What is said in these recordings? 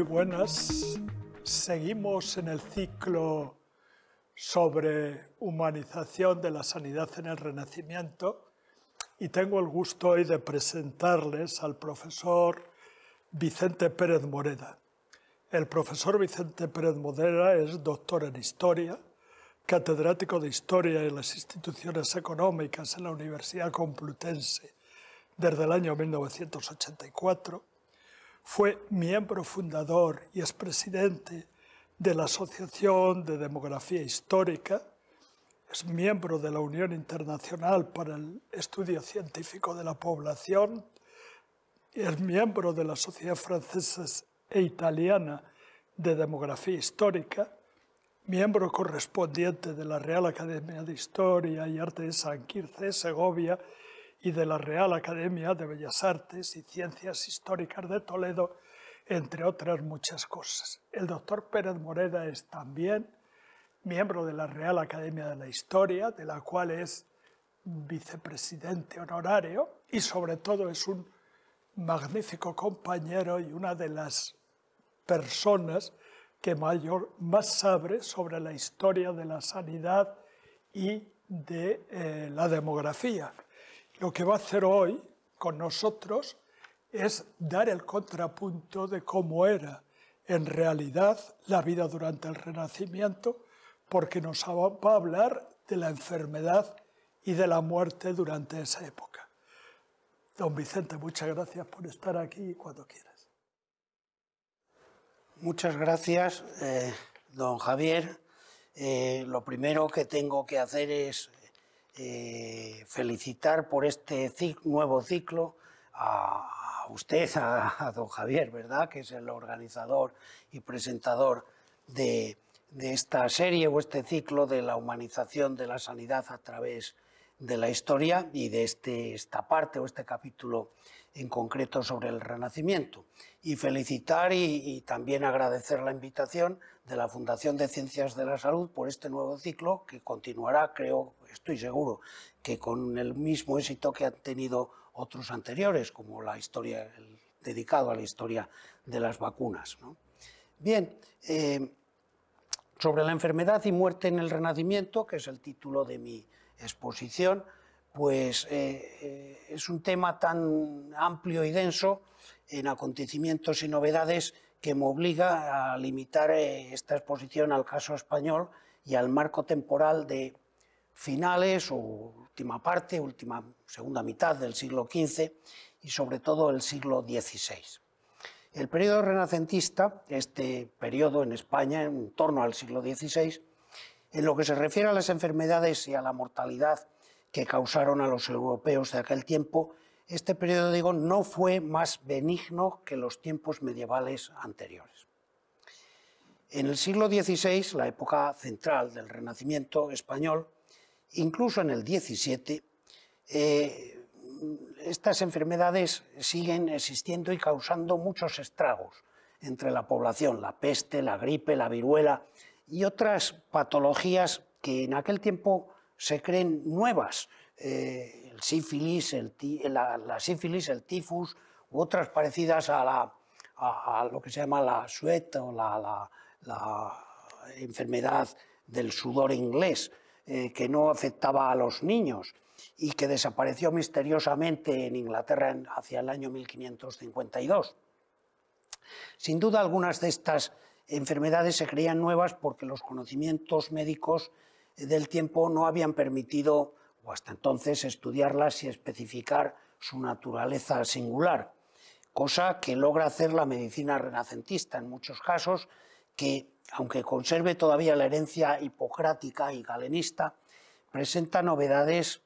Muy buenas. Seguimos en el ciclo sobre humanización de la sanidad en el Renacimiento y tengo el gusto hoy de presentarles al profesor Vicente Pérez Moreda. El profesor Vicente Pérez Moreda es doctor en Historia, catedrático de Historia en las instituciones económicas en la Universidad Complutense desde el año 1984 fue miembro fundador y expresidente de la Asociación de Demografía Histórica, es miembro de la Unión Internacional para el Estudio Científico de la Población, es miembro de la Sociedad Francesa e Italiana de Demografía Histórica, miembro correspondiente de la Real Academia de Historia y Arte de San Quirce, Segovia y de la Real Academia de Bellas Artes y Ciencias Históricas de Toledo, entre otras muchas cosas. El doctor Pérez Moreda es también miembro de la Real Academia de la Historia, de la cual es vicepresidente honorario y sobre todo es un magnífico compañero y una de las personas que mayor, más sabe sobre la historia de la sanidad y de eh, la demografía. Lo que va a hacer hoy con nosotros es dar el contrapunto de cómo era en realidad la vida durante el Renacimiento, porque nos va a hablar de la enfermedad y de la muerte durante esa época. Don Vicente, muchas gracias por estar aquí cuando quieras. Muchas gracias, eh, don Javier. Eh, lo primero que tengo que hacer es eh, felicitar por este nuevo ciclo a, usted, a, don Javier, ¿verdad? Que es el organizador y presentador de, esta serie o este ciclo de la humanización de la sanidad a través de la historia y de este, esta parte o este capítulo en concreto sobre el Renacimiento. Y felicitar y, también agradecer la invitación de la Fundación de Ciencias de la Salud por este nuevo ciclo que continuará, creo, estoy seguro que con el mismo éxito que han tenido otros anteriores, como la historia, el, dedicado a la historia de las vacunas. Bien, eh, sobre la enfermedad y muerte en el Renacimiento, que es el título de mi exposición, pues eh, eh, es un tema tan amplio y denso en acontecimientos y novedades que me obliga a limitar esta exposición al caso español y al marco temporal de finales o última parte, última segunda mitad del siglo XV y sobre todo el siglo XVI. El periodo renacentista, este periodo en España en torno al siglo XVI, en lo que se refiere a las enfermedades y a la mortalidad que causaron a los europeos de aquel tiempo, este periodo digo, no fue más benigno que los tiempos medievales anteriores. En el siglo XVI, la época central del Renacimiento español, Incluso en el 17, eh, estas enfermedades siguen existiendo y causando muchos estragos entre la población, la peste, la gripe, la viruela y otras patologías que en aquel tiempo se creen nuevas, eh, la, sífilis, el tifus u otras parecidas a, lo que se llama la sueta o la enfermedad del sudor inglés, eh, que no afectaba a los niños y que desapareció misteriosamente en Inglaterra hacia el año 1552. Sin duda, algunas de estas enfermedades se creían nuevas porque los conocimientos médicos eh, del tiempo no habían permitido, o hasta entonces, estudiarlas y especificar su naturaleza singular, cosa que logra hacer la medicina renacentista en muchos casos, que aunque conserve todavía la herencia hipocrática y galenista, presenta novedades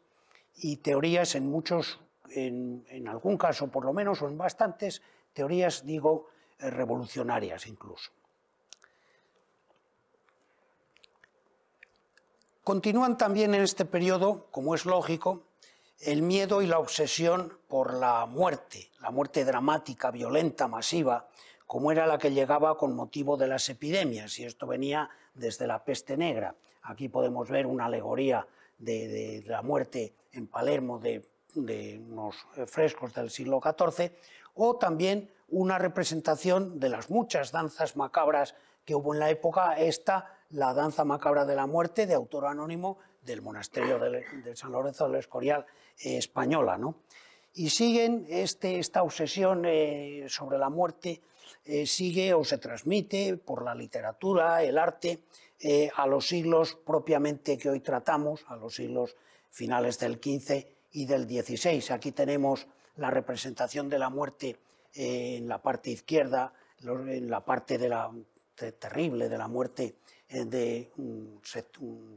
y teorías en muchos, en, algún caso por lo menos, o en bastantes, teorías, digo, eh, revolucionarias incluso. Continúan también en este periodo, como es lógico, el miedo y la obsesión por la muerte, la muerte dramática, violenta, masiva, como era la que llegaba con motivo de las epidemias, y esto venía desde la peste negra. Aquí podemos ver una alegoría de, la muerte en Palermo de, unos frescos del siglo XIV, o también una representación de las muchas danzas macabras que hubo en la época, esta, la danza macabra de la muerte, de autor anónimo, del monasterio de, San Lorenzo del Escorial eh, española. Y siguen este, esta obsesión eh, sobre la muerte eh, sigue o se transmite por la literatura, el arte, eh, a los siglos propiamente que hoy tratamos, a los siglos finales del XV y del XVI. Aquí tenemos la representación de la muerte eh, en la parte izquierda, en la parte de la, terrible de la muerte de un,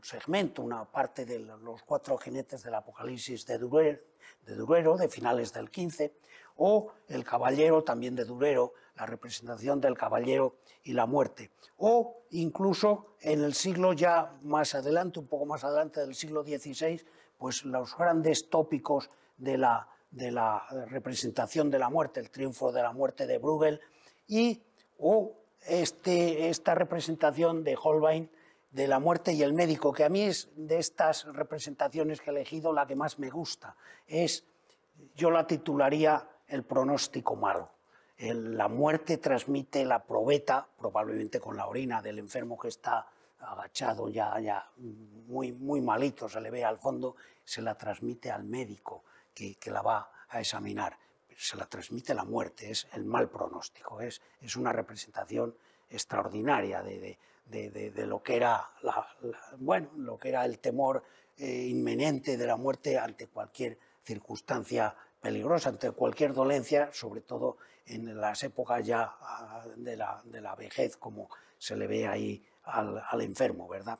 segmento, una parte de los cuatro jinetes del Apocalipsis de de, Durero, de finales del XV, o El Caballero también de Durero, la representación del caballero y la muerte. O incluso en el siglo ya más adelante, un poco más adelante del siglo XVI, pues los grandes tópicos de la, de la representación de la muerte, el triunfo de la muerte de Bruegel, y o este, esta representación de Holbein de la muerte y el médico, que a mí es de estas representaciones que he elegido la que más me gusta. Es, yo la titularía El pronóstico malo la muerte transmite la probeta, probablemente con la orina del enfermo que está agachado, ya, ya muy, muy malito, se le ve al fondo, se la transmite al médico que, la va a examinar. Se la transmite la muerte, es el mal pronóstico, es, una representación extraordinaria de, lo, que era bueno, lo que era el temor eh, inminente de la muerte ante cualquier circunstancia peligrosa ante cualquier dolencia, sobre todo en las épocas ya ah, de la, vejez, como se le ve ahí al, enfermo, ¿verdad?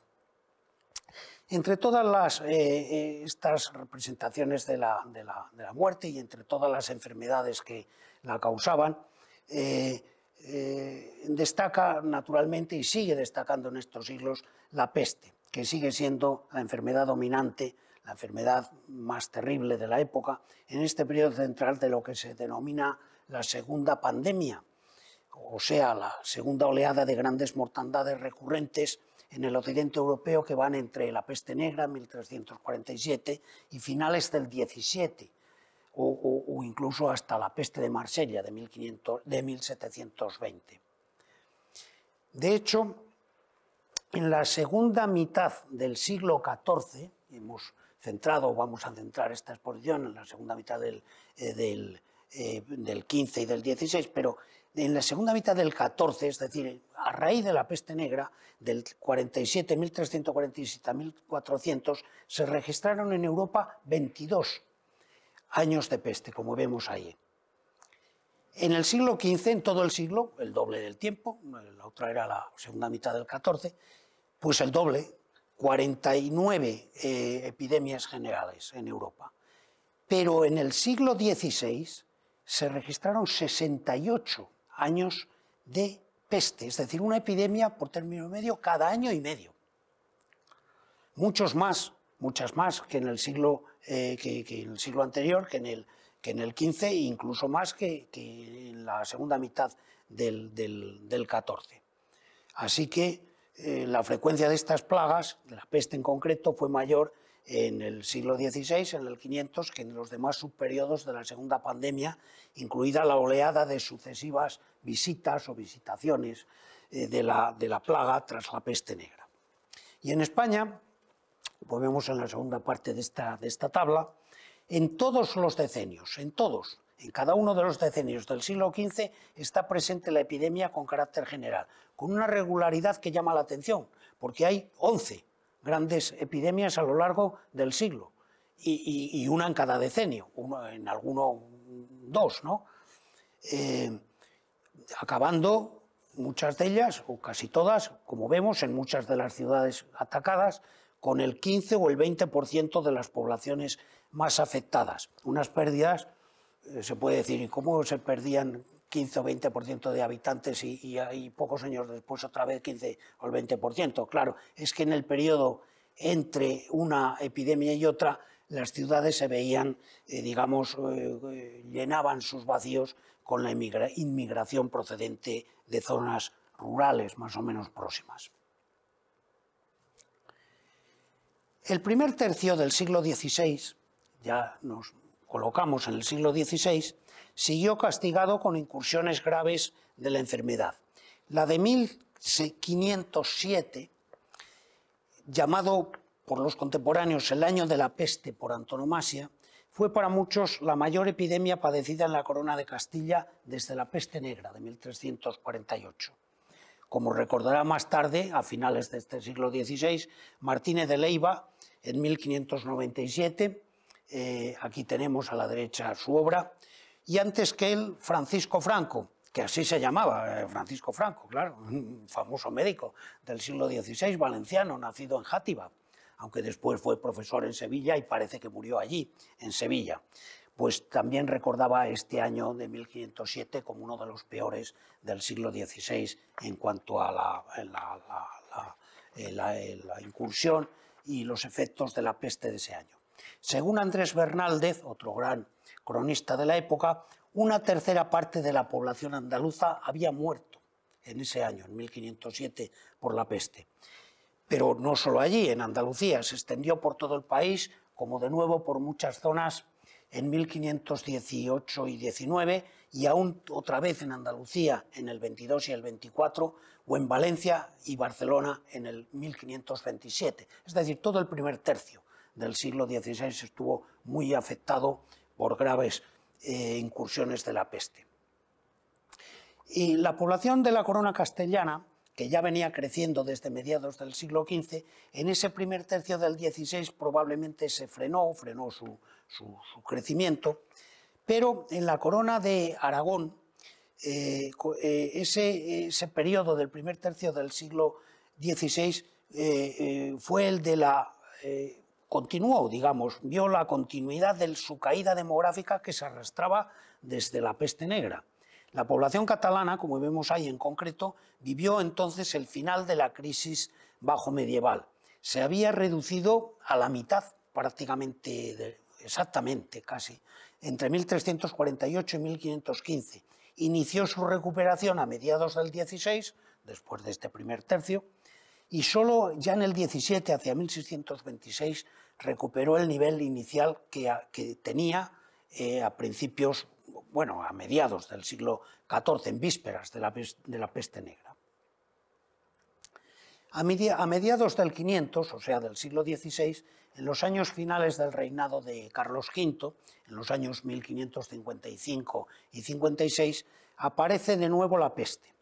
Entre todas eh, eh, estas representaciones de la, muerte y entre todas las enfermedades que la causaban, eh, destaca naturalmente y sigue destacando en estos siglos la peste, que sigue siendo la enfermedad dominante la enfermedad más terrible de la época, en este periodo central de lo que se denomina la segunda pandemia, o sea, la segunda oleada de grandes mortandades recurrentes en el occidente europeo que van entre la peste negra, 1347, y finales del 17, o, incluso hasta la peste de Marsella de, de 1720. De hecho, en la segunda mitad del siglo XIV, hemos centrado, vamos a centrar esta exposición en la segunda mitad del, 15 eh, eh, y del 16, pero en la segunda mitad del 14, es decir, a raíz de la peste negra, del 47.347 a se registraron en Europa 22 años de peste, como vemos ahí. En el siglo XV, en todo el siglo, el doble del tiempo, la otra era la segunda mitad del 14, pues el doble, 49 eh, epidemias generales en Europa. Pero en el siglo XVI se registraron 68 años de peste, es decir, una epidemia por término medio cada año y medio. Muchos más, muchas más que en el siglo, eh, que, el siglo anterior, que en el, que en el XV, e incluso más que, en la segunda mitad del, del, del XIV. Así que eh, la frecuencia de estas plagas, de la peste en concreto, fue mayor en el siglo XVI, en el 500, que en los demás subperiodos de la segunda pandemia, incluida la oleada de sucesivas visitas o visitaciones eh, de, la, plaga tras la peste negra. Y en España, volvemos pues en la segunda parte de esta, de esta tabla, en todos los decenios, en todos, en cada uno de los decenios del siglo XV está presente la epidemia con carácter general, con una regularidad que llama la atención, porque hay 11 grandes epidemias a lo largo del siglo y, una en cada decenio, en alguno dos, ¿no? Eh, acabando muchas de ellas, o casi todas, como vemos en muchas de las ciudades atacadas, con el 15 o el 20% de las poblaciones más afectadas. Unas pérdidas eh, se puede decir, ¿y cómo se perdían 15 o 20% de habitantes y, y, pocos años después otra vez 15 o el 20%? Claro, es que en el periodo entre una epidemia y otra, las ciudades se veían, eh, digamos, eh, llenaban sus vacíos con la inmigración procedente de zonas rurales más o menos próximas. El primer tercio del siglo XVI, ya nos colocamos en el siglo XVI, siguió castigado con incursiones graves de la enfermedad. La de 1507, llamado por los contemporáneos el año de la peste por antonomasia, fue para muchos la mayor epidemia padecida en la corona de Castilla desde la peste negra de 1348. Como recordará más tarde, a finales de este siglo XVI, Martínez de Leiva, en 1597, eh, aquí tenemos a la derecha su obra, y antes que él, Francisco Franco, que así se llamaba, eh, Francisco Franco, claro, un famoso médico del siglo XVI, valenciano, nacido en Játiva, aunque después fue profesor en Sevilla y parece que murió allí, en Sevilla. Pues también recordaba este año de 1507 como uno de los peores del siglo XVI en cuanto a eh, la incursión y los efectos de la peste de ese año. Según Andrés Bernaldez, otro gran cronista de la época, una tercera parte de la población andaluza había muerto en ese año, en 1507, por la peste. Pero no solo allí, en Andalucía, se extendió por todo el país, como de nuevo por muchas zonas en 1518 y 19 y aún otra vez en Andalucía en el 22 y el 24 o en Valencia y Barcelona en el 1527. Es decir, todo el primer tercio del siglo XVI estuvo muy afectado por graves eh, incursiones de la peste. Y la población de la corona castellana, que ya venía creciendo desde mediados del siglo XV, en ese primer tercio del XVI probablemente se frenó, frenó su, crecimiento, pero en la corona de Aragón, eh, eh, ese, periodo del primer tercio del siglo XVI fue el de la continuó, digamos, vio la continuidad de su caída demográfica que se arrastraba desde la peste negra. La población catalana, como vemos ahí en concreto, vivió entonces el final de la crisis bajo medieval. Se había reducido a la mitad prácticamente, exactamente casi, entre 1348 y 1515. Inició su recuperación a mediados del 16, después de este primer tercio, y solo ya en el 17, hacia 1626, recuperó el nivel inicial que, tenía eh, a principios, bueno, a mediados del siglo XIV, en vísperas de la, peste negra. A, a mediados del 500, o sea, del siglo XVI, en los años finales del reinado de Carlos V, en los años 1555 y 56, aparece de nuevo la peste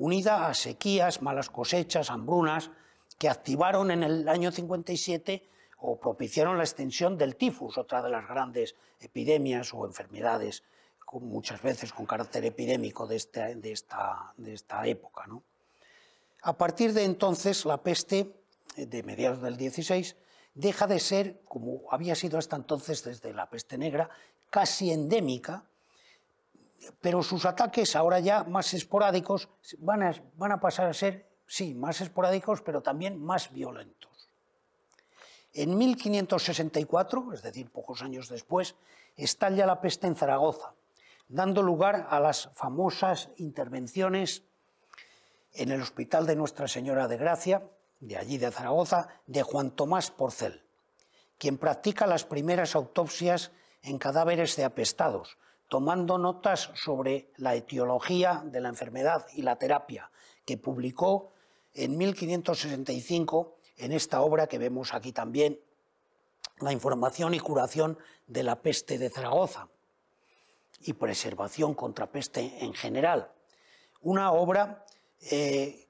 unida a sequías, malas cosechas, hambrunas, que activaron en el año 57 o propiciaron la extensión del tifus, otra de las grandes epidemias o enfermedades, muchas veces con carácter epidémico de, esta, época. A partir de entonces, la peste eh, de mediados del 16 deja de ser, como había sido hasta entonces desde la peste negra, casi endémica pero sus ataques, ahora ya más esporádicos, van a, pasar a ser, sí, más esporádicos, pero también más violentos. En 1564, es decir, pocos años después, estalla la peste en Zaragoza, dando lugar a las famosas intervenciones en el Hospital de Nuestra Señora de Gracia, de allí de Zaragoza, de Juan Tomás Porcel, quien practica las primeras autopsias en cadáveres de apestados, tomando notas sobre la etiología de la enfermedad y la terapia, que publicó en 1565 en esta obra que vemos aquí también, La información y curación de la peste de Zaragoza y preservación contra peste en general. Una obra eh,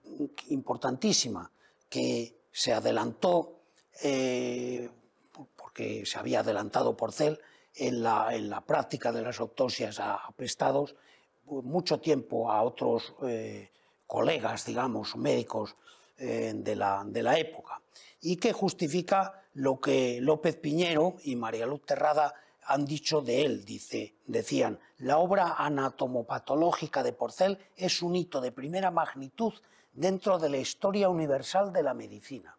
importantísima que se adelantó, eh, porque se había adelantado por Porcel, en la, práctica de las autopsias a, prestados pues, mucho tiempo a otros eh, colegas, digamos, médicos eh, de, la, época, y que justifica lo que López Piñero y María Luz Terrada han dicho de él, dice, decían, la obra anatomopatológica de Porcel es un hito de primera magnitud dentro de la historia universal de la medicina.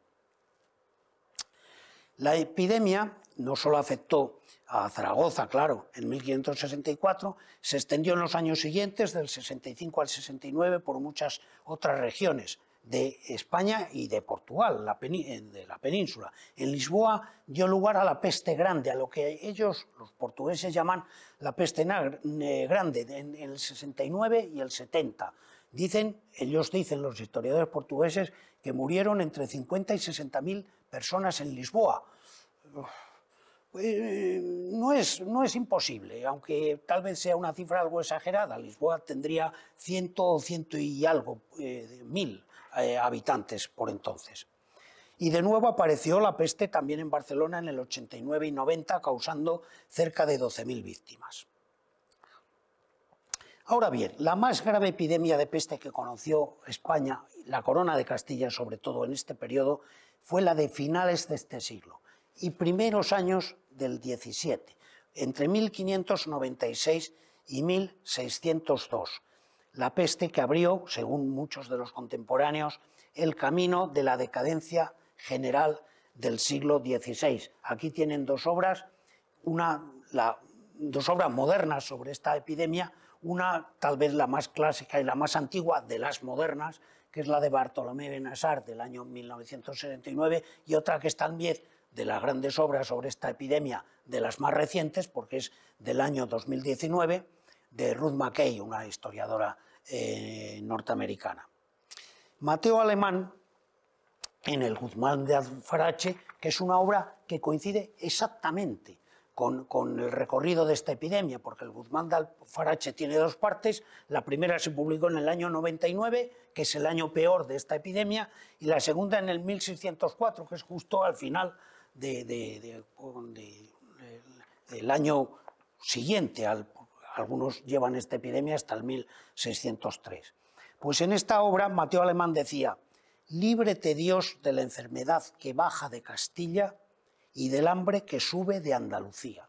La epidemia no solo afectó a Zaragoza, claro, en 1564, se extendió en los años siguientes, del 65 al 69, por muchas otras regiones de España y de Portugal, de la península. En Lisboa dio lugar a la peste grande, a lo que ellos, los portugueses, llaman la peste grande, en el 69 y el 70. Dicen, ellos dicen, los historiadores portugueses, que murieron entre 50 y 60 mil personas en Lisboa. Eh, no, es, no es imposible, aunque tal vez sea una cifra algo exagerada. Lisboa tendría ciento, ciento y algo, eh, mil eh, habitantes por entonces. Y de nuevo apareció la peste también en Barcelona en el 89 y 90, causando cerca de 12.000 víctimas. Ahora bien, la más grave epidemia de peste que conoció España, la corona de Castilla sobre todo en este periodo, fue la de finales de este siglo y primeros años del 17, entre 1596 y 1602, la peste que abrió, según muchos de los contemporáneos, el camino de la decadencia general del siglo XVI. Aquí tienen dos obras, una, dos obras modernas sobre esta epidemia, una tal vez la más clásica y la más antigua de las modernas, que es la de Bartolomé Benasar del año 1979, y otra que es también de las grandes obras sobre esta epidemia, de las más recientes, porque es del año 2019, de Ruth McKay, una historiadora eh, norteamericana. Mateo Alemán, en el Guzmán de Alfarache, que es una obra que coincide exactamente con, con, el recorrido de esta epidemia, porque el Guzmán de Alfarache tiene dos partes. La primera se publicó en el año 99, que es el año peor de esta epidemia, y la segunda en el 1604, que es justo al final de, del año siguiente, algunos llevan esta epidemia hasta el 1603. Pues en esta obra Mateo Alemán decía, líbrete Dios de la enfermedad que baja de Castilla y del hambre que sube de Andalucía.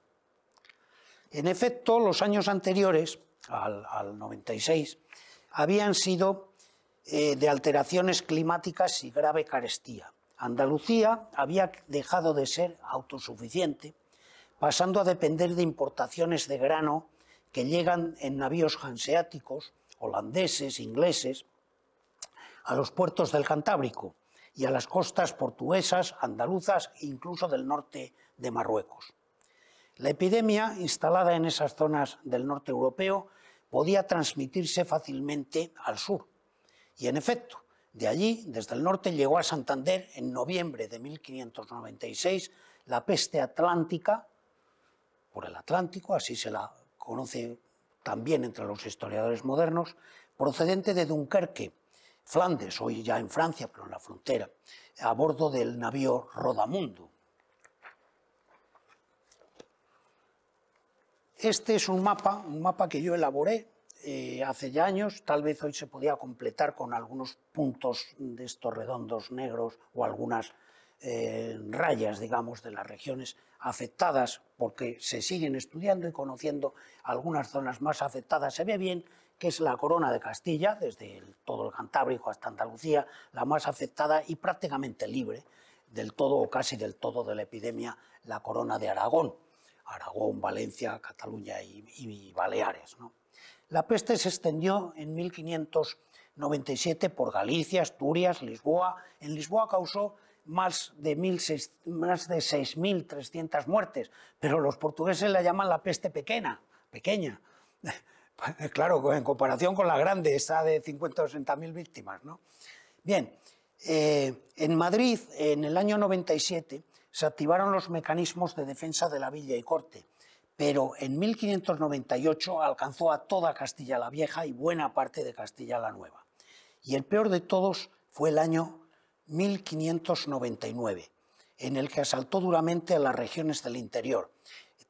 En efecto, los años anteriores, al, 96, habían sido eh, de alteraciones climáticas y grave carestía. Andalucía había dejado de ser autosuficiente, pasando a depender de importaciones de grano que llegan en navíos hanseáticos, holandeses, ingleses, a los puertos del Cantábrico y a las costas portuguesas, andaluzas e incluso del norte de Marruecos. La epidemia instalada en esas zonas del norte europeo podía transmitirse fácilmente al sur. Y en efecto, de allí, desde el norte, llegó a Santander en noviembre de 1596 la peste atlántica, por el Atlántico, así se la conoce también entre los historiadores modernos, procedente de Dunkerque, Flandes, hoy ya en Francia, pero en la frontera, a bordo del navío Rodamundo. Este es un mapa, un mapa que yo elaboré eh, hace ya años, tal vez hoy se podía completar con algunos puntos de estos redondos negros o algunas eh, rayas, digamos, de las regiones afectadas, porque se siguen estudiando y conociendo algunas zonas más afectadas. Se ve bien que es la corona de Castilla, desde todo el Cantábrico hasta Andalucía, la más afectada y prácticamente libre del todo o casi del todo de la epidemia, la corona de Aragón. Aragón, Valencia, Cataluña y, y Baleares. ¿no? La peste se extendió en 1597 por Galicia, Asturias, Lisboa. En Lisboa causó más de, 6.300 muertes, pero los portugueses la llaman la peste pequeña. pequeña. claro, en comparación con la grande, esa de 50 o 60.000 víctimas. ¿no? Bien, eh, en Madrid, en el año 97, se activaron los mecanismos de defensa de la villa y corte pero en 1598 alcanzó a toda Castilla la Vieja y buena parte de Castilla la Nueva. Y el peor de todos fue el año 1599, en el que asaltó duramente a las regiones del interior.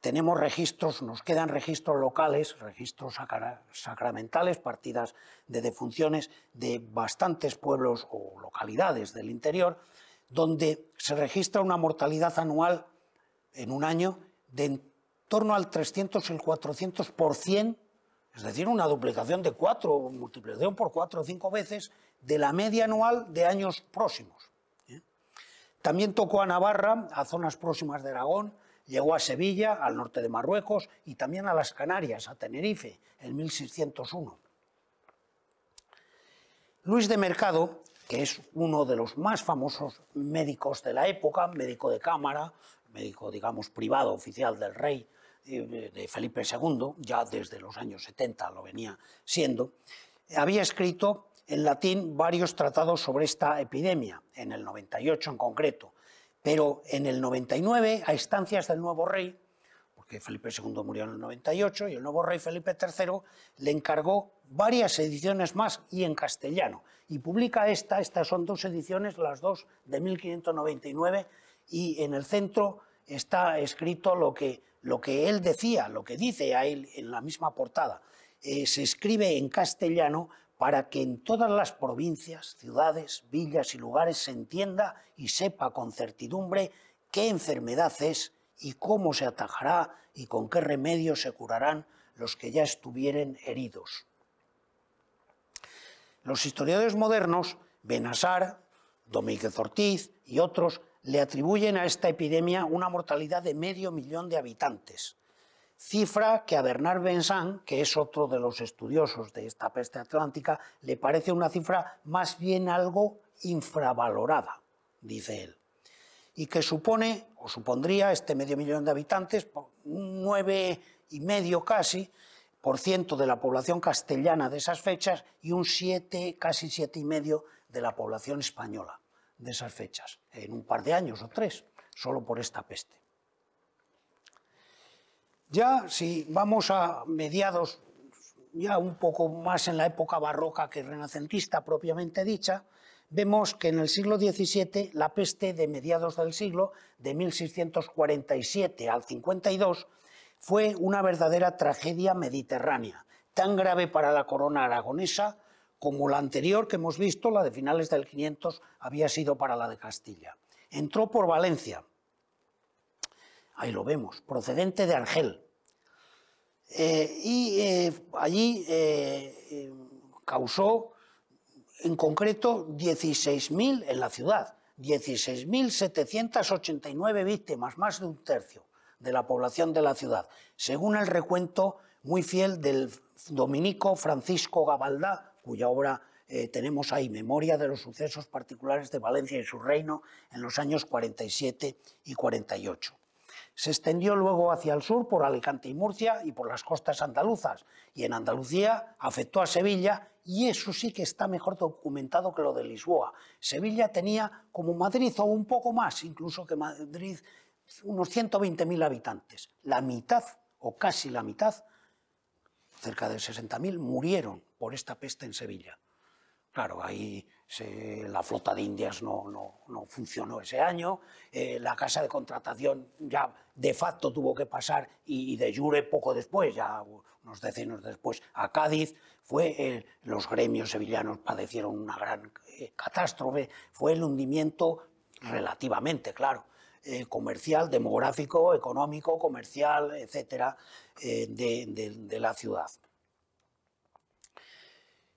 Tenemos registros, nos quedan registros locales, registros sacramentales, partidas de defunciones de bastantes pueblos o localidades del interior, donde se registra una mortalidad anual en un año de torno al 300, el 400%, es decir, una duplicación de cuatro, multiplicación por cuatro o cinco veces de la media anual de años próximos. ¿Eh? También tocó a Navarra, a zonas próximas de Aragón, llegó a Sevilla, al norte de Marruecos y también a las Canarias, a Tenerife, en 1601. Luis de Mercado, que es uno de los más famosos médicos de la época, médico de cámara, médico, digamos, privado, oficial del rey eh, de Felipe II, ya desde los años 70 lo venía siendo, había escrito en latín varios tratados sobre esta epidemia, en el 98 en concreto, pero en el 99, a instancias del nuevo rey, porque Felipe II murió en el 98 y el nuevo rey Felipe III le encargó varias ediciones más y en castellano. Y publica esta, estas son dos ediciones, las dos de 1599, y en el centro está escrito lo que lo que él decía, lo que dice a él en la misma portada, eh, se escribe en castellano para que en todas las provincias, ciudades, villas y lugares se entienda y sepa con certidumbre qué enfermedad es y cómo se atajará y con qué remedio se curarán los que ya estuvieren heridos. Los historiadores modernos, Benasar, Domínguez Ortiz y otros, le atribuyen a esta epidemia una mortalidad de medio millón de habitantes, cifra que a Bernard Benzán, que es otro de los estudiosos de esta peste atlántica, le parece una cifra más bien algo infravalorada, dice él, y que supone, o supondría, este medio millón de habitantes, un nueve y medio casi, por ciento de la población castellana de esas fechas y un 7, casi y medio de la población española de esas fechas, en un par de años o tres, solo por esta peste. Ya si vamos a mediados, ya un poco más en la época barroca que renacentista propiamente dicha, vemos que en el siglo XVII la peste de mediados del siglo, de 1647 al 52, fue una verdadera tragedia mediterránea, tan grave para la corona aragonesa como la anterior que hemos visto, la de finales del 500, había sido para la de Castilla. Entró por Valencia, ahí lo vemos, procedente de Argel. Eh, y eh, allí eh, causó en concreto 16.000 en la ciudad, 16.789 víctimas, más de un tercio de la población de la ciudad, según el recuento muy fiel del dominico Francisco Gabaldá cuya obra eh, tenemos ahí, Memoria de los sucesos particulares de Valencia y su reino en los años 47 y 48. Se extendió luego hacia el sur por Alicante y Murcia y por las costas andaluzas, y en Andalucía afectó a Sevilla, y eso sí que está mejor documentado que lo de Lisboa. Sevilla tenía como Madrid o un poco más, incluso que Madrid, unos 120.000 habitantes. La mitad o casi la mitad cerca de 60.000, murieron por esta peste en Sevilla. Claro, ahí se, la flota de Indias no, no, funcionó ese año, eh, la casa de contratación ya de facto tuvo que pasar y, de jure poco después, ya unos decenos después, a Cádiz. Fue, eh, los gremios sevillanos padecieron una gran eh, catástrofe, fue el hundimiento relativamente, claro, eh, comercial, demográfico, económico, comercial, etcétera, eh, de, la ciudad.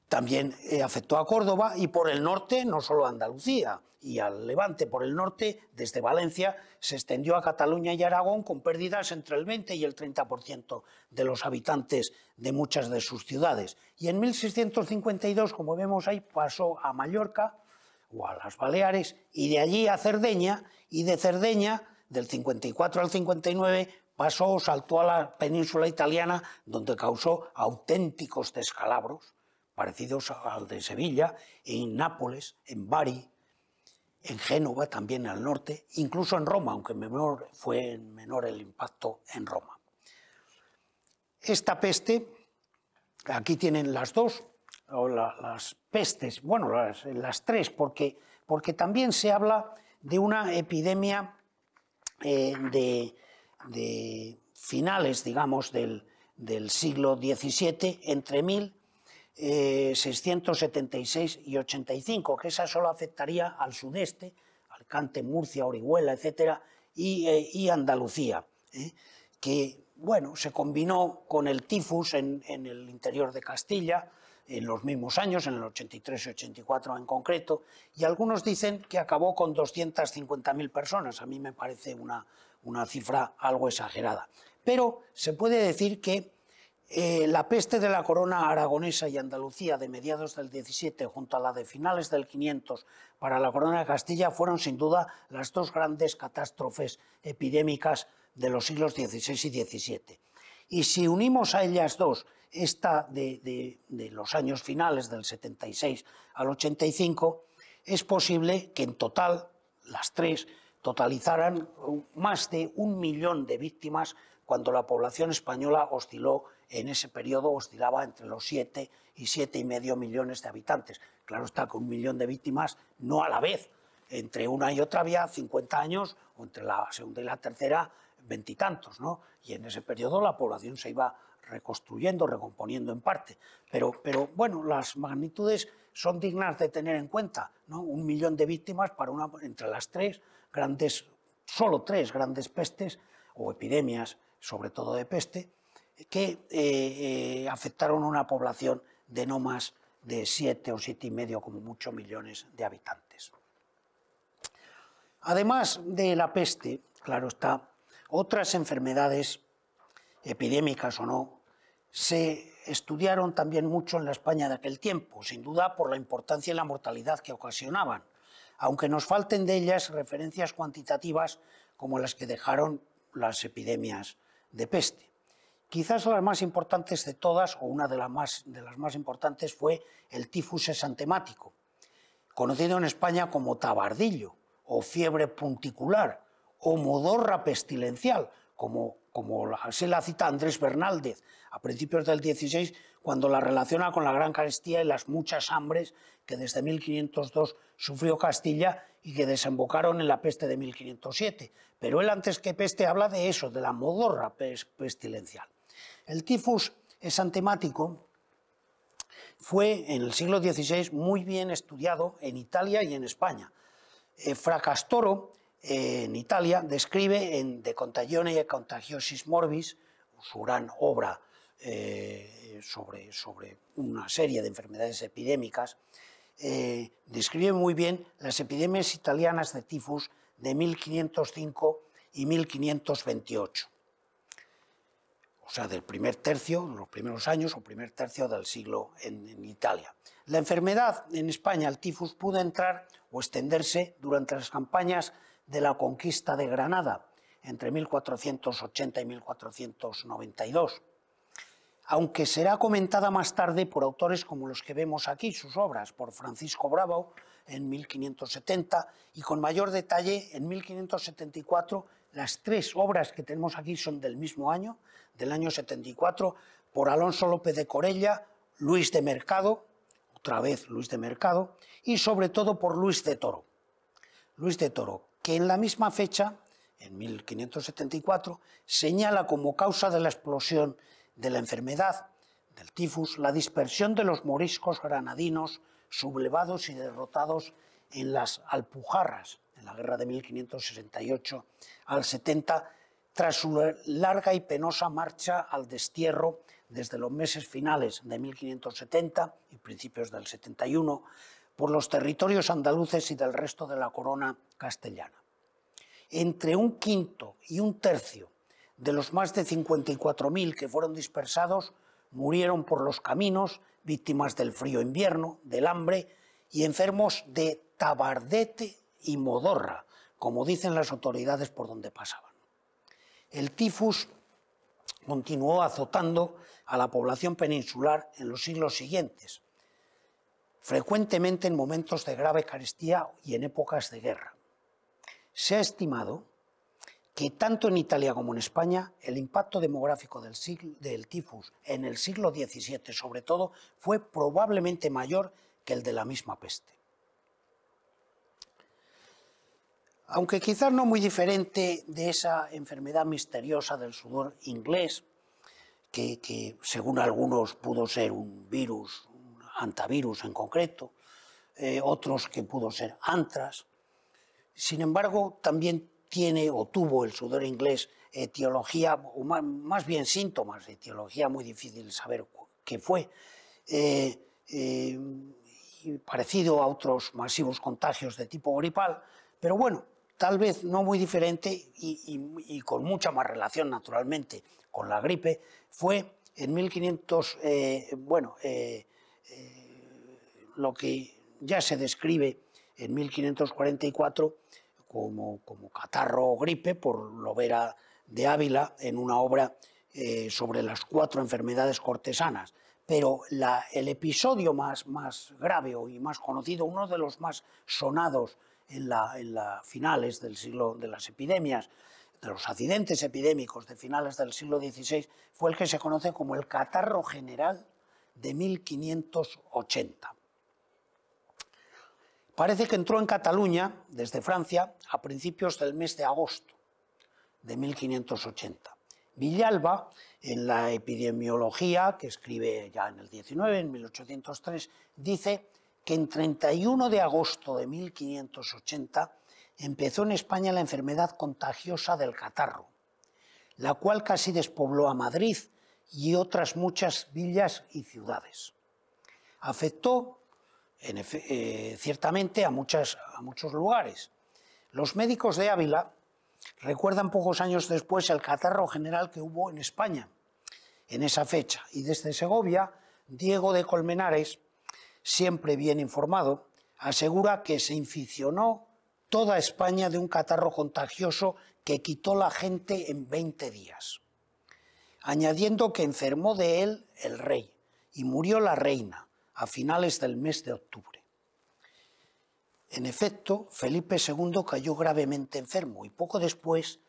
También eh, afectó a Córdoba y por el norte, no solo a Andalucía y al levante, por el norte, desde Valencia, se extendió a Cataluña y Aragón con pérdidas entre el 20 y el 30% de los habitantes de muchas de sus ciudades. Y en 1652, como vemos ahí, pasó a Mallorca, o a las Baleares y de allí a Cerdeña y de Cerdeña del 54 al 59 pasó saltó a la península italiana donde causó auténticos descalabros parecidos al de Sevilla, en Nápoles, en Bari, en Génova también al norte, incluso en Roma, aunque menor, fue menor el impacto en Roma. Esta peste, aquí tienen las dos, o las pestes, bueno, las, tres, porque, también se habla de una epidemia eh, de, finales, digamos, del, siglo XVII, entre 1676 eh, y 85, que esa solo afectaría al sudeste, Alcante, Murcia, Orihuela, etc., eh, y, Andalucía, que, bueno, se combinó con el tifus en el interior de Castilla, en los mismos años, en el 83 y 84 en concreto, y algunos dicen que acabó con 250.000 personas. A mí me parece una, una cifra algo exagerada. Pero se puede decir que eh, la peste de la corona aragonesa y andalucía de mediados del 17 junto a la de finales del 500 para la corona de Castilla fueron sin duda las dos grandes catástrofes epidémicas de los siglos XVI y XVII. Y si unimos a ellas dos esta de, los años finales del 76 al 85, es posible que en total las tres totalizaran más de un millón de víctimas cuando la población española osciló en ese periodo, oscilaba entre los siete y siete y medio millones de habitantes. Claro está que un millón de víctimas no a la vez. Entre una y otra había 50 años, o entre la segunda y la tercera veintitantos, ¿no? Y en ese periodo la población se iba reconstruyendo, recomponiendo en parte. Pero, pero bueno, las magnitudes son dignas de tener en cuenta. ¿no? Un millón de víctimas para una, entre las tres grandes, solo tres grandes pestes o epidemias, sobre todo de peste, que eh, eh, afectaron a una población de no más de siete o siete y medio, como muchos millones de habitantes. Además de la peste, claro está, otras enfermedades epidémicas o no, se estudiaron también mucho en la España de aquel tiempo, sin duda por la importancia y la mortalidad que ocasionaban, aunque nos falten de ellas referencias cuantitativas como las que dejaron las epidemias de peste. Quizás las más importantes de todas, o una de, las más, importantes, fue el tifus esantemático, conocido en España como tabardillo, o fiebre punticular, o modorra pestilencial, como, como se la cita Andrés Bernaldez, a principios del 16, cuando la relaciona con la gran carestía y las muchas hambres que desde 1502 sufrió Castilla y que desembocaron en la peste de 1507. Pero él antes que peste habla de eso, de la modorra pestilencial. El tifus es antemático, fue en el siglo XVI muy bien estudiado en Italia y en España. Eh, Fracastoro, eh, en Italia, describe en De Contagione e Contagiosis Morbis, su gran obra eh, sobre, sobre una serie de enfermedades epidémicas, eh, describe muy bien las epidemias italianas de tifus de 1505 y 1528, o sea, del primer tercio, los primeros años o primer tercio del siglo en, en Italia. La enfermedad en España, el tifus, pudo entrar o extenderse durante las campañas de la conquista de Granada entre 1480 y 1492 aunque será comentada más tarde por autores como los que vemos aquí, sus obras, por Francisco Bravo en 1570 y con mayor detalle en 1574, las tres obras que tenemos aquí son del mismo año, del año 74, por Alonso López de Corella, Luis de Mercado, otra vez Luis de Mercado, y sobre todo por Luis de Toro. Luis de Toro, que en la misma fecha, en 1574, señala como causa de la explosión de la enfermedad, del tifus, la dispersión de los moriscos granadinos sublevados y derrotados en las Alpujarras, en la guerra de 1568 al 70, tras su larga y penosa marcha al destierro desde los meses finales de 1570 y principios del 71 por los territorios andaluces y del resto de la corona castellana. Entre un quinto y un tercio de los más de 54.000 que fueron dispersados, murieron por los caminos, víctimas del frío invierno, del hambre y enfermos de tabardete y modorra, como dicen las autoridades por donde pasaban. El tifus continuó azotando a la población peninsular en los siglos siguientes, frecuentemente en momentos de grave carestía y en épocas de guerra. Se ha estimado que tanto en Italia como en España el impacto demográfico del, tifus en el siglo XVII sobre todo fue probablemente mayor que el de la misma peste. Aunque quizás no muy diferente de esa enfermedad misteriosa del sudor inglés, que, según algunos pudo ser un virus, un antivirus en concreto, eh, otros que pudo ser antras, sin embargo también tiene o tuvo el sudor inglés etiología, eh, o más, bien síntomas de etiología, muy difícil saber qué fue, eh, eh, parecido a otros masivos contagios de tipo gripal, pero bueno, tal vez no muy diferente y, con mucha más relación naturalmente con la gripe, fue en 1500, bueno, lo que ya se describe en 1544, como, catarro o gripe, por lo vera de Ávila, en una obra eh, sobre las cuatro enfermedades cortesanas. Pero el episodio más, más grave y más conocido, uno de los más sonados en las en finales del siglo de las epidemias, de los accidentes epidémicos de finales del siglo XVI, fue el que se conoce como el catarro general de 1580. Parece que entró en Cataluña desde Francia a principios del mes de agosto de 1580. Villalba, en la epidemiología que escribe ya en el 19, en 1803, dice que en 31 de agosto de 1580 empezó en España la enfermedad contagiosa del catarro, la cual casi despobló a Madrid y otras muchas villas y ciudades. Afectó en, eh, ciertamente a, a muchos lugares. Los médicos de Ávila recuerdan pocos años después el catarro general que hubo en España en esa fecha. Y desde Segovia, Diego de Colmenares, siempre bien informado, asegura que se inficionó toda España de un catarro contagioso que quitó la gente en 20 días, añadiendo que enfermó de él el rey y murió la reina a finales del mes de octubre. En efecto, Felipe II cayó gravemente enfermo y poco después,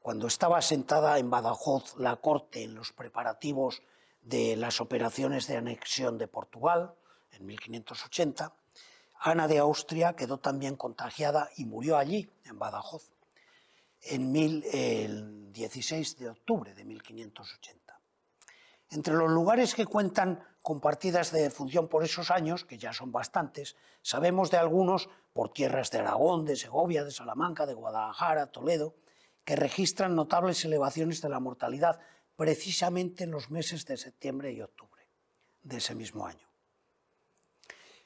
cuando estaba sentada en Badajoz la corte en los preparativos de las operaciones de anexión de Portugal, en 1580, Ana de Austria quedó también contagiada y murió allí, en Badajoz, en el 16 de octubre de 1580. Entre los lugares que cuentan con partidas de defunción por esos años, que ya son bastantes, sabemos de algunos por tierras de Aragón, de Segovia, de Salamanca, de Guadalajara, Toledo, que registran notables elevaciones de la mortalidad precisamente en los meses de septiembre y octubre de ese mismo año.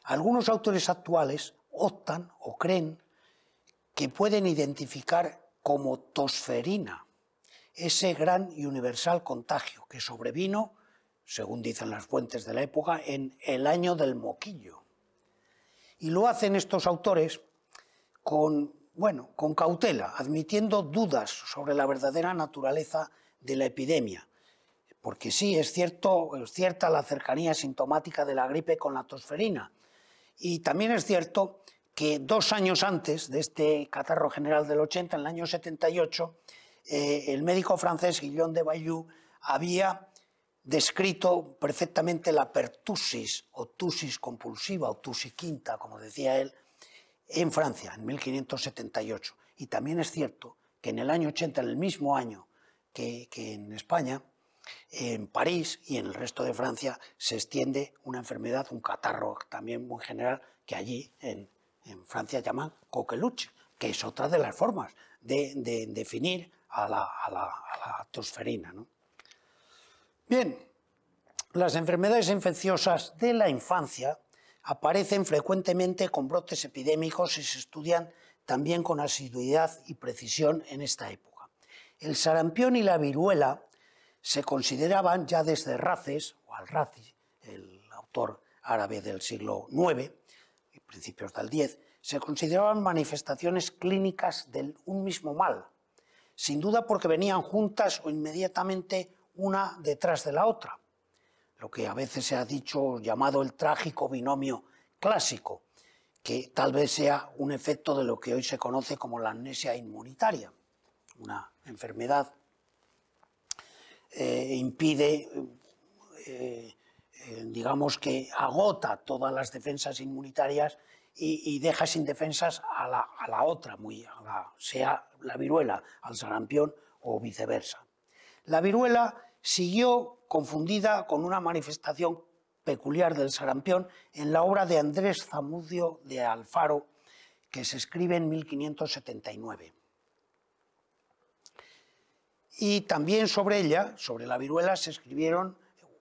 Algunos autores actuales optan o creen que pueden identificar como tosferina ese gran y universal contagio que sobrevino, según dicen las fuentes de la época, en el año del moquillo. Y lo hacen estos autores con, bueno, con cautela, admitiendo dudas sobre la verdadera naturaleza de la epidemia. Porque sí, es, cierto, es cierta la cercanía sintomática de la gripe con la tosferina. Y también es cierto que dos años antes de este catarro general del 80, en el año 78, eh, el médico francés Guillaume de Bayou había descrito perfectamente la pertusis o tusis compulsiva o quinta, como decía él, en Francia, en 1578. Y también es cierto que en el año 80, en el mismo año que, en España, en París y en el resto de Francia se extiende una enfermedad, un catarro también muy general, que allí en, Francia llaman coqueluche, que es otra de las formas de definir a la, atosferina? ¿no? Bien, las enfermedades infecciosas de la infancia aparecen frecuentemente con brotes epidémicos y se estudian también con asiduidad y precisión en esta época. El sarampión y la viruela se consideraban ya desde Races, o Al-Razi, el autor árabe del siglo IX y principios del X, se consideraban manifestaciones clínicas de un mismo mal, sin duda porque venían juntas o inmediatamente una detrás de la otra, lo que a veces se ha dicho llamado el trágico binomio clásico, que tal vez sea un efecto de lo que hoy se conoce como la amnesia inmunitaria, una enfermedad que eh, impide, eh, eh, digamos que agota todas las defensas inmunitarias y, deja sin defensas a la, otra, muy, sea la viruela al sarampión o viceversa. La viruela siguió confundida con una manifestación peculiar del sarampión en la obra de Andrés Zamudio de Alfaro, que se escribe en 1579. Y también sobre ella, sobre la viruela, se escribieron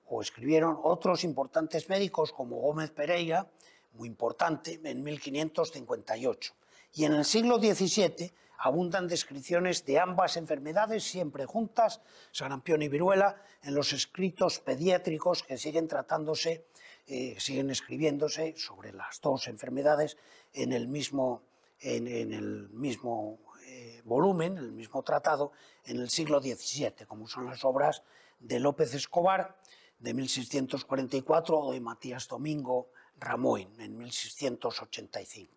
o escribieron otros importantes médicos como Gómez Pereira, muy importante, en 1558. Y en el siglo XVII abundan descripciones de ambas enfermedades, siempre juntas, sarampión y viruela, en los escritos pediátricos que siguen tratándose, eh, siguen escribiéndose sobre las dos enfermedades en el mismo, en, el mismo eh, volumen, el mismo tratado, en el siglo XVII, como son las obras de López Escobar de 1644 o de Matías Domingo Ramoin en 1685.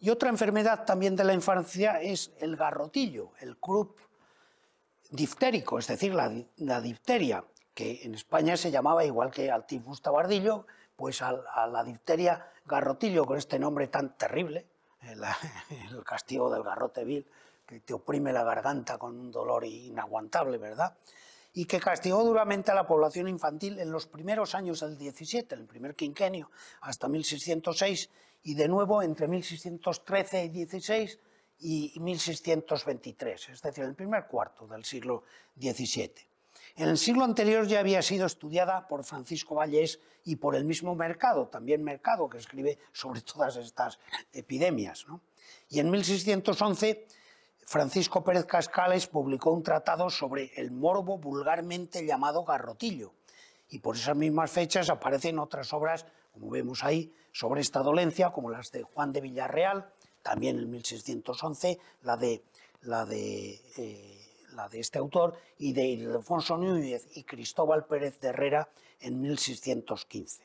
Y otra enfermedad también de la infancia es el garrotillo, el croup diftérico, es decir, la, difteria, que en España se llamaba igual que pues al tifus tabardillo, pues a, la difteria garrotillo con este nombre tan terrible, el castigo del garrote vil, que te oprime la garganta con un dolor inaguantable, ¿verdad? y que castigó duramente a la población infantil en los primeros años del 17, el primer quinquenio, hasta 1606 y de nuevo entre 1613 y 16 y 1623, es decir, el primer cuarto del siglo XVII. En el siglo anterior ya había sido estudiada por Francisco Vallés y por el mismo Mercado, también Mercado, que escribe sobre todas estas epidemias. ¿no? Y en 1611 Francisco Pérez Cascales publicó un tratado sobre el morbo vulgarmente llamado garrotillo, y por esas mismas fechas aparecen otras obras, como vemos ahí, sobre esta dolencia, como las de Juan de Villarreal, también en 1611, la de, eh, la de, este autor, y de Ildefonso Núñez y Cristóbal Pérez de Herrera en 1615.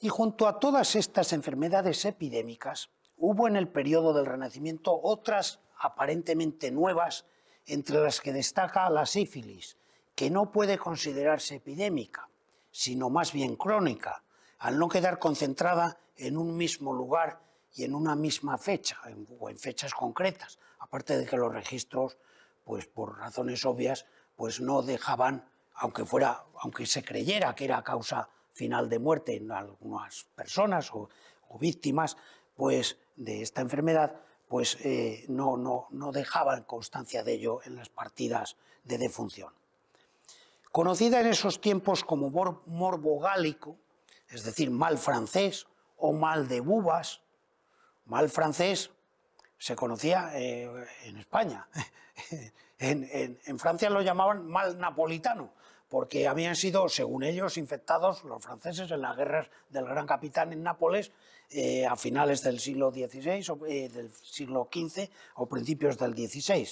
Y junto a todas estas enfermedades epidémicas, hubo en el periodo del Renacimiento otras aparentemente nuevas, entre las que destaca la sífilis, que no puede considerarse epidémica, sino más bien crónica, al no quedar concentrada en un mismo lugar y en una misma fecha, en, o en fechas concretas, aparte de que los registros, pues por razones obvias, pues no dejaban, aunque, fuera, aunque se creyera que era causa final de muerte en algunas personas o, o víctimas, pues de esta enfermedad, pues eh, no, dejaban constancia de ello en las partidas de defunción. Conocida en esos tiempos como morbo gálico, es decir, mal francés o mal de bubas, mal francés se conocía eh, en España. en Francia lo llamaban mal napolitano, porque habían sido, según ellos, infectados los franceses en las guerras del Gran Capitán en Nápoles eh, a finales del siglo XVI, o, eh, del siglo XV o principios del XVI.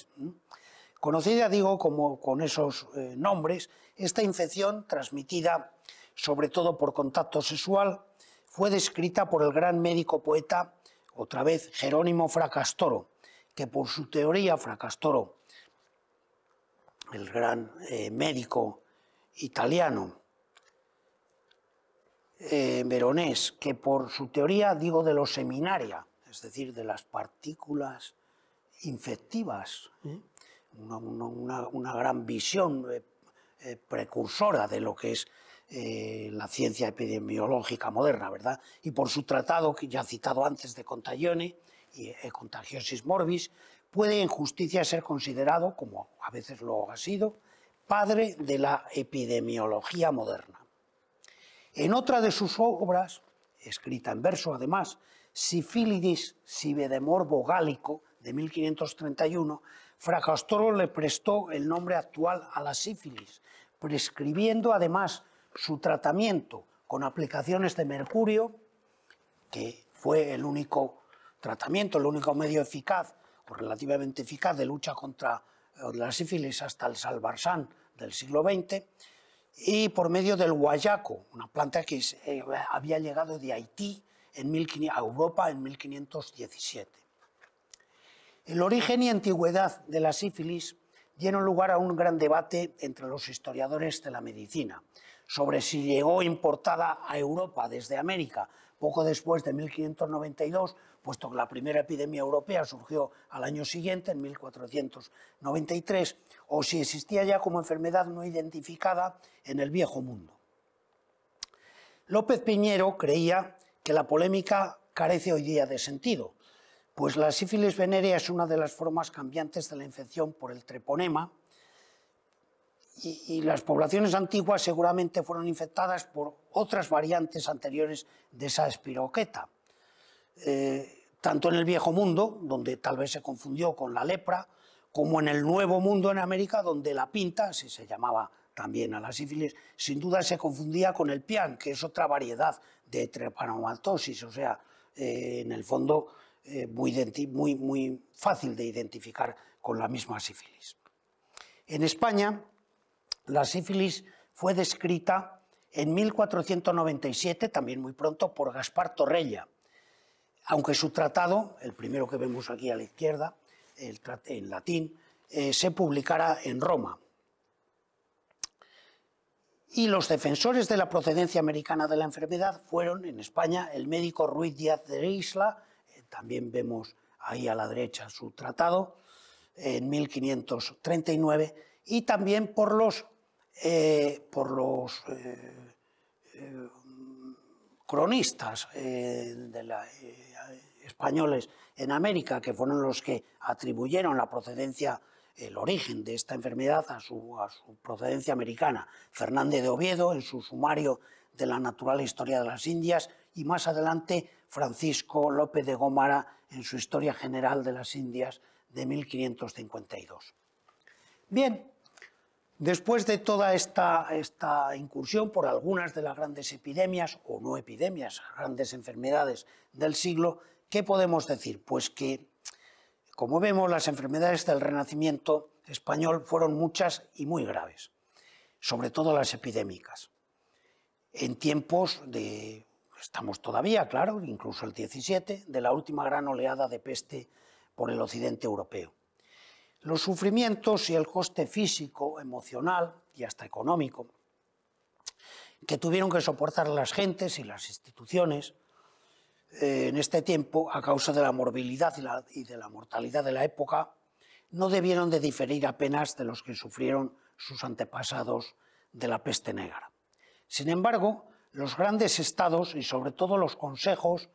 Conocida, digo, como con esos eh, nombres, esta infección, transmitida sobre todo por contacto sexual, fue descrita por el gran médico poeta, otra vez Jerónimo Fracastoro, que por su teoría, Fracastoro, el gran médico italiano, eh, Veronés, que por su teoría, digo, de los seminaria, es decir, de las partículas infectivas, ¿eh? una, gran visión eh, precursora de lo que es la ciencia epidemiológica moderna, ¿verdad? Y por su tratado, que ya citado antes, de Contagione y Contagiosis Morbis, puede en justicia ser considerado, como a veces lo ha sido, padre de la epidemiología moderna. En otra de sus obras, escrita en verso además, Sifilidis Sibedemorbo Gálico, de 1531, Fracastoro le prestó el nombre actual a la sífilis, prescribiendo además su tratamiento con aplicaciones de mercurio, que fue el único tratamiento, el único medio eficaz o relativamente eficaz de lucha contra eh, la sífilis hasta el Salvarsán del siglo XX, y por medio del guayaco, una planta que eh, había llegado de Haití a Europa en 1517. El origen y antigüedad de la sífilis dieron lugar a un gran debate entre los historiadores de la medicina sobre si llegó importada a Europa desde América poco después de 1592 puesto que la primera epidemia europea surgió al año siguiente, en 1493, o si existía ya como enfermedad no identificada en el viejo mundo. López Piñero creía que la polémica carece hoy día de sentido, pues la sífilis venérea es una de las formas cambiantes de la infección por el treponema y, las poblaciones antiguas seguramente fueron infectadas por otras variantes anteriores de esa espiroqueta. Eh, tanto en el viejo mundo, donde tal vez se confundió con la lepra, como en el nuevo mundo en América, donde la pinta, si se llamaba también a la sífilis, sin duda se confundía con el pian, que es otra variedad de trepanomatosis, o sea, eh, en el fondo eh, muy, muy fácil de identificar con la misma sífilis. En España, la sífilis fue descrita en 1497, también muy pronto, por Gaspar Torrella, aunque su tratado, el primero que vemos aquí a la izquierda, el, en latín, eh, se publicara en Roma. Y los defensores de la procedencia americana de la enfermedad fueron en España el médico Ruiz Díaz de Isla, eh, también vemos ahí a la derecha su tratado, en 1539, y también por los, eh, por los cronistas de la españoles en América, que fueron los que atribuyeron la procedencia, el origen de esta enfermedad a su, procedencia americana. Fernández de Oviedo, en su sumario de la natural historia de las Indias, y más adelante Francisco López de Gómara en su Historia General de las Indias de 1552. Bien, después de toda esta, incursión por algunas de las grandes epidemias, o no epidemias, grandes enfermedades del siglo, ¿Qué podemos decir? Pues que, como vemos, las enfermedades del Renacimiento español fueron muchas y muy graves, sobre todo las epidémicas. En tiempos de, estamos todavía, claro, incluso el 17, de la última gran oleada de peste por el occidente europeo. Los sufrimientos y el coste físico, emocional y hasta económico que tuvieron que soportar las gentes y las instituciones eh, en este tiempo, a causa de la morbilidad y, y de la mortalidad de la época, no debieron de diferir apenas de los que sufrieron sus antepasados de la peste negra. Sin embargo, los grandes estados y sobre todo los consejos,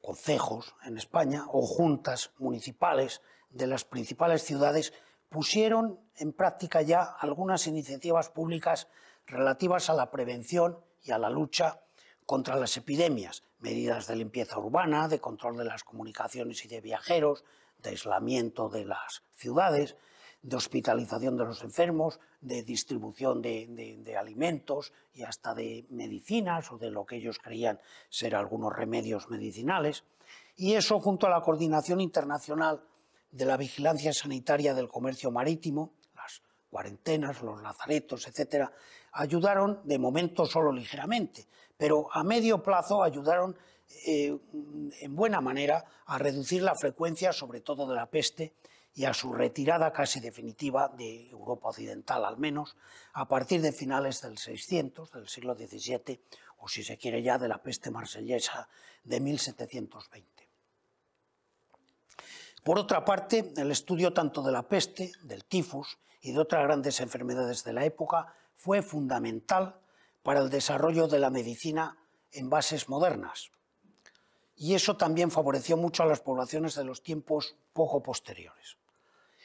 concejos en España o juntas municipales de las principales ciudades pusieron en práctica ya algunas iniciativas públicas relativas a la prevención y a la lucha contra las epidemias, medidas de limpieza urbana, de control de las comunicaciones y de viajeros, de aislamiento de las ciudades, de hospitalización de los enfermos, de distribución de, alimentos y hasta de medicinas o de lo que ellos creían ser algunos remedios medicinales. Y eso junto a la coordinación internacional de la vigilancia sanitaria del comercio marítimo, las cuarentenas, los lazaretos, etcétera, ayudaron de momento solo ligeramente, pero a medio plazo ayudaron eh, en buena manera a reducir la frecuencia, sobre todo de la peste, y a su retirada casi definitiva de Europa Occidental, al menos, a partir de finales del 600, del siglo XVII, o si se quiere ya de la peste marsellesa de 1720. Por otra parte, el estudio tanto de la peste, del tifus y de otras grandes enfermedades de la época fue fundamental para el desarrollo de la medicina en bases modernas. Y eso también favoreció mucho a las poblaciones de los tiempos poco posteriores.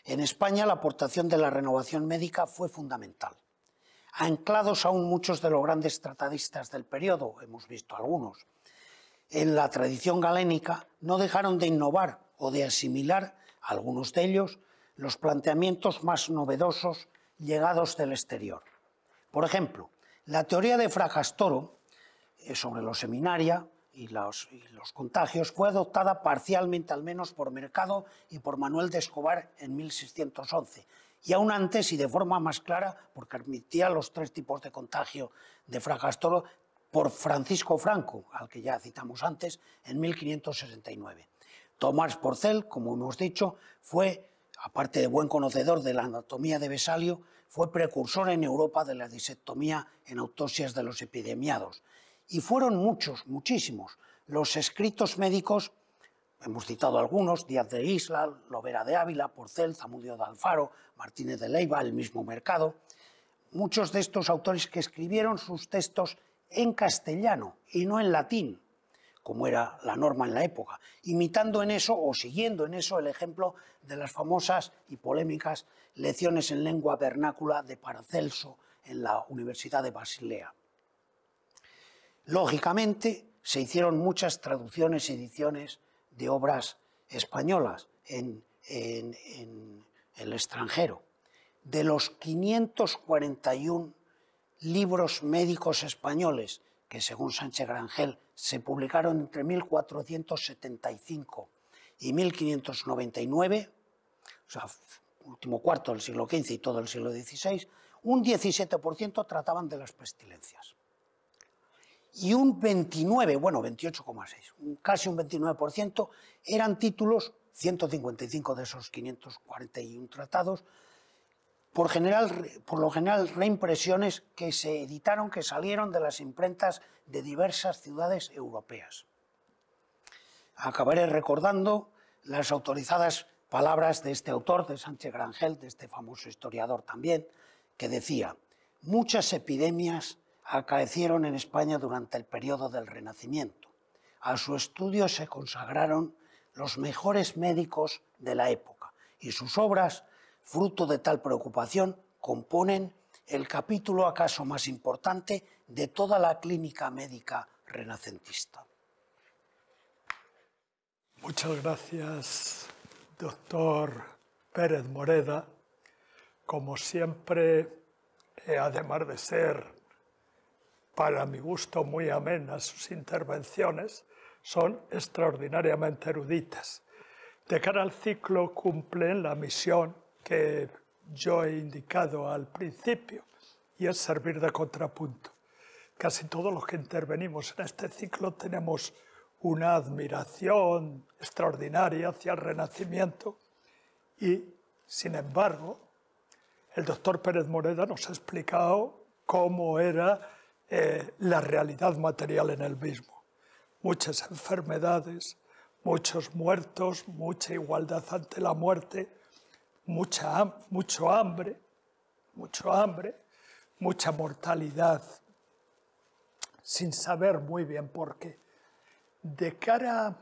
En España la aportación de la renovación médica fue fundamental. Anclados aún muchos de los grandes tratadistas del periodo, hemos visto algunos, en la tradición galénica no dejaron de innovar o de asimilar, algunos de ellos, los planteamientos más novedosos llegados del exterior. Por ejemplo, la teoría de toro eh, sobre los seminaria y los, contagios fue adoptada parcialmente al menos por Mercado y por Manuel de Escobar en 1611, y aún antes y de forma más clara porque admitía los tres tipos de contagio de Fracastoro por Francisco Franco, al que ya citamos antes, en 1569. Tomás Porcel, como hemos dicho, fue aparte de buen conocedor de la anatomía de Besalio, fue precursor en Europa de la disectomía en autopsias de los epidemiados. Y fueron muchos, muchísimos, los escritos médicos, hemos citado algunos, Díaz de Isla, Lovera de Ávila, Porcel, Zamudio de Alfaro, Martínez de Leiva, el mismo Mercado, muchos de estos autores que escribieron sus textos en castellano y no en latín, como era la norma en la época, imitando en eso o siguiendo en eso el ejemplo de las famosas y polémicas lecciones en lengua vernácula de Paracelso en la Universidad de Basilea. Lógicamente, se hicieron muchas traducciones y ediciones de obras españolas en, en el extranjero. De los 541 libros médicos españoles que, según Sánchez Grangel, se publicaron entre 1475 y 1599, o sea, último cuarto del siglo XV y todo el siglo XVI, un 17% trataban de las pestilencias. Y un 29, bueno, 28,6, casi un 29% eran títulos, 155 de esos 541 tratados, por, general, por lo general reimpresiones que se editaron, que salieron de las imprentas de diversas ciudades europeas. Acabaré recordando las autorizadas palabras de este autor, de Sánchez Grangel, de este famoso historiador también, que decía, muchas epidemias acaecieron en España durante el periodo del Renacimiento. A su estudio se consagraron los mejores médicos de la época y sus obras fruto de tal preocupación, componen el capítulo acaso más importante de toda la clínica médica renacentista. Muchas gracias, doctor Pérez Moreda. Como siempre, eh, además de ser, para mi gusto, muy amenas sus intervenciones, son extraordinariamente eruditas. De cara al ciclo cumplen la misión que yo he indicado al principio y es servir de contrapunto. Casi todos los que intervenimos en este ciclo tenemos una admiración extraordinaria hacia el Renacimiento y, sin embargo, el doctor Pérez Moreda nos ha explicado cómo era eh, la realidad material en el mismo. Muchas enfermedades, muchos muertos, mucha igualdad ante la muerte, mucha, mucho hambre, mucho hambre, mucha mortalidad, sin saber muy bien por qué. De cara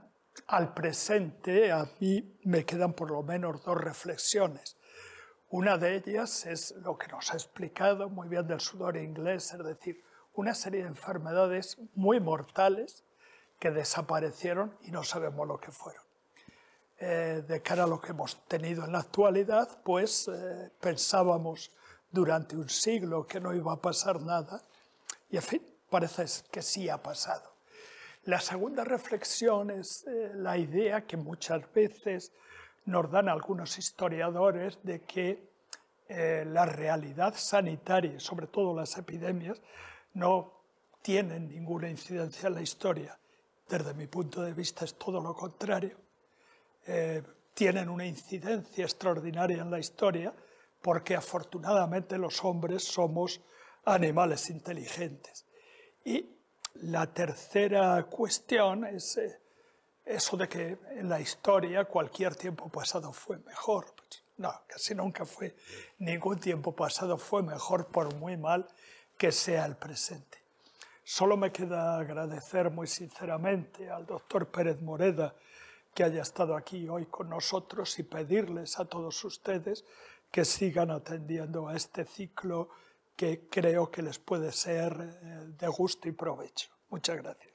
al presente, a mí me quedan por lo menos dos reflexiones. Una de ellas es lo que nos ha explicado muy bien del sudor inglés, es decir, una serie de enfermedades muy mortales que desaparecieron y no sabemos lo que fueron. Eh, de cara a lo que hemos tenido en la actualidad, pues eh, pensábamos durante un siglo que no iba a pasar nada y en fin, parece que sí ha pasado. La segunda reflexión es eh, la idea que muchas veces nos dan algunos historiadores de que la realidad sanitaria, sobre todo las epidemias, no tienen ninguna incidencia en la historia. Desde mi punto de vista es todo lo contrario eh, tienen una incidencia extraordinaria en la historia porque afortunadamente los hombres somos animales inteligentes. Y la tercera cuestión es eh, eso de que en la historia cualquier tiempo pasado fue mejor. Pues, no, casi nunca fue. Ningún tiempo pasado fue mejor por muy mal que sea el presente. Solo me queda agradecer muy sinceramente al doctor Pérez Moreda que haya estado aquí hoy con nosotros y pedirles a todos ustedes que sigan atendiendo a este ciclo que creo que les puede ser eh, de gusto y provecho. Muchas gracias.